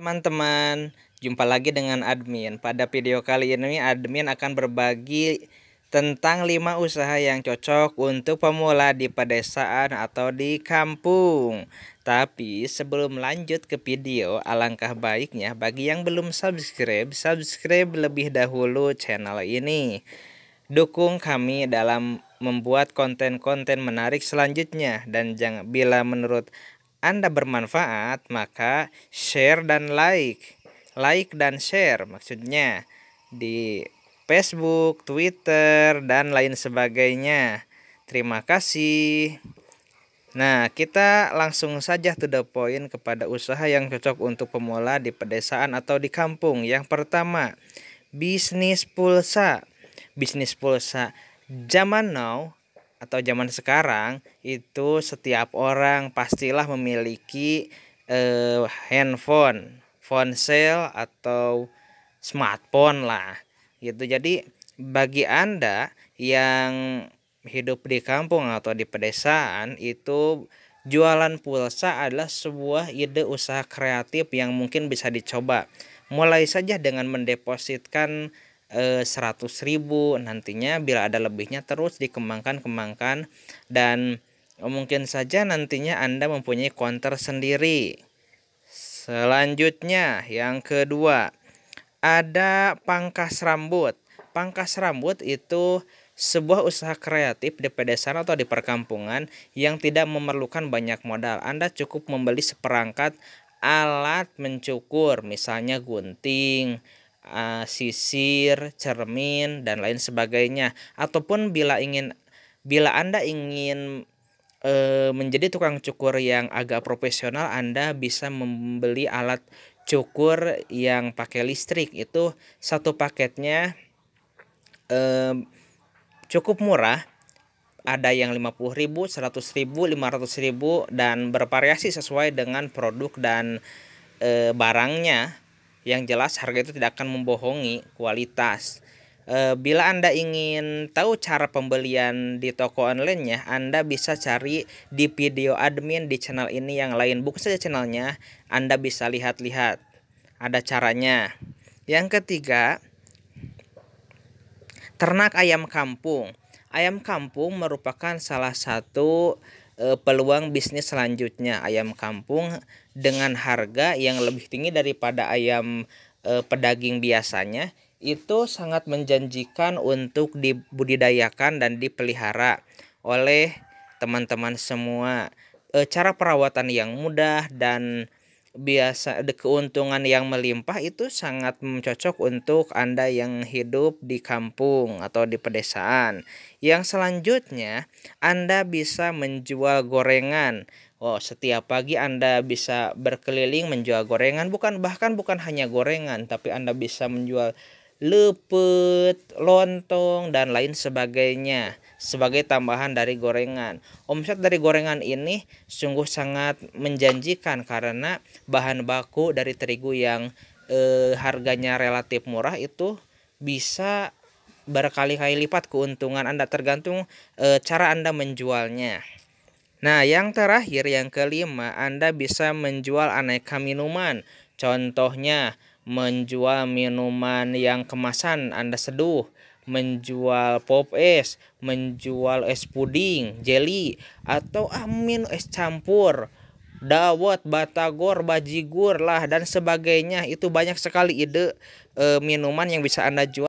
teman-teman, jumpa lagi dengan admin. Pada video kali ini admin akan berbagi tentang 5 usaha yang cocok untuk pemula di pedesaan atau di kampung. Tapi sebelum lanjut ke video, alangkah baiknya bagi yang belum subscribe, subscribe lebih dahulu channel ini. Dukung kami dalam membuat konten-konten menarik selanjutnya dan jangan bila menurut anda bermanfaat, maka share dan like. Like dan share maksudnya di Facebook, Twitter, dan lain sebagainya. Terima kasih. Nah, kita langsung saja to the point kepada usaha yang cocok untuk pemula di pedesaan atau di kampung. Yang pertama, bisnis pulsa. Bisnis pulsa zaman now atau zaman sekarang itu setiap orang pastilah memiliki eh, handphone, ponsel atau smartphone lah gitu. Jadi bagi Anda yang hidup di kampung atau di pedesaan itu jualan pulsa adalah sebuah ide usaha kreatif yang mungkin bisa dicoba. Mulai saja dengan mendepositkan Eh, seratus ribu nantinya bila ada lebihnya terus dikembangkan-kembangkan dan eh, mungkin saja nantinya Anda mempunyai counter sendiri selanjutnya yang kedua ada pangkas rambut pangkas rambut itu sebuah usaha kreatif di pedesaan atau di perkampungan yang tidak memerlukan banyak modal Anda cukup membeli seperangkat alat mencukur misalnya gunting uh, sisir, cermin dan lain sebagainya. Ataupun bila ingin bila Anda ingin uh, menjadi tukang cukur yang agak profesional, Anda bisa membeli alat cukur yang pakai listrik itu satu paketnya eh, cukup murah ada yang 50.000, 100.000, 500.000 dan bervariasi sesuai dengan produk dan e, barangnya. Yang jelas harga itu tidak akan membohongi kualitas. Eh, bila Anda ingin tahu cara pembelian di toko online-nya, Anda bisa cari di video admin di channel ini yang lain. Bukan saja channelnya, Anda bisa lihat-lihat. Ada caranya. Yang ketiga, ternak ayam kampung. Ayam kampung merupakan salah satu Eh, peluang bisnis selanjutnya ayam kampung dengan harga yang lebih tinggi daripada ayam eh, pedaging biasanya itu sangat menjanjikan untuk dibudidayakan dan dipelihara oleh teman-teman semua. Eh, cara perawatan yang mudah dan biasa de keuntungan yang melimpah itu sangat cocok untuk Anda yang hidup di kampung atau di pedesaan. Yang selanjutnya, Anda bisa menjual gorengan. Oh, setiap pagi Anda bisa berkeliling menjual gorengan, bukan bahkan bukan hanya gorengan, tapi Anda bisa menjual lepet, lontong dan lain sebagainya sebagai tambahan dari gorengan. Omset dari gorengan ini sungguh sangat menjanjikan karena bahan baku dari terigu yang eh, harganya relatif murah itu bisa berkali-kali lipat keuntungan Anda tergantung e, cara Anda menjualnya. Nah, yang terakhir yang kelima, Anda bisa menjual aneka minuman. Contohnya menjual minuman yang kemasan Anda seduh, menjual pop es, menjual es puding, jelly, atau amin es campur, dawet, batagor, bajigur lah dan sebagainya. Itu banyak sekali ide e, minuman yang bisa Anda jual.